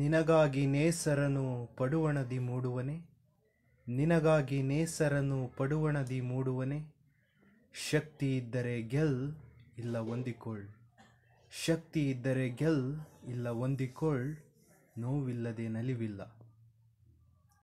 ನಿನಗಾಗಿ ನೇಸರನು ಪಡುವಣದಿ ಮೂಡುವನೆ ನಿನಗಾಗಿ ನೇಸರನು ಪಡುವಣದಿ ಮೂಡುವನೆ ಶಕ್ತಿ ಇದ್ದರೆ ಗೆಲ್ ಇಲ್ಲ ಹೊಂದಿಕೊಳ್ ಶಕ್ತಿ ಇದ್ದರೆ ಗೆಲ್ ಇಲ್ಲ ಹೊಂದಿಕೊಳ್ ನೋವಿಲ್ಲದೆ ನಲಿವಿಲ್ಲ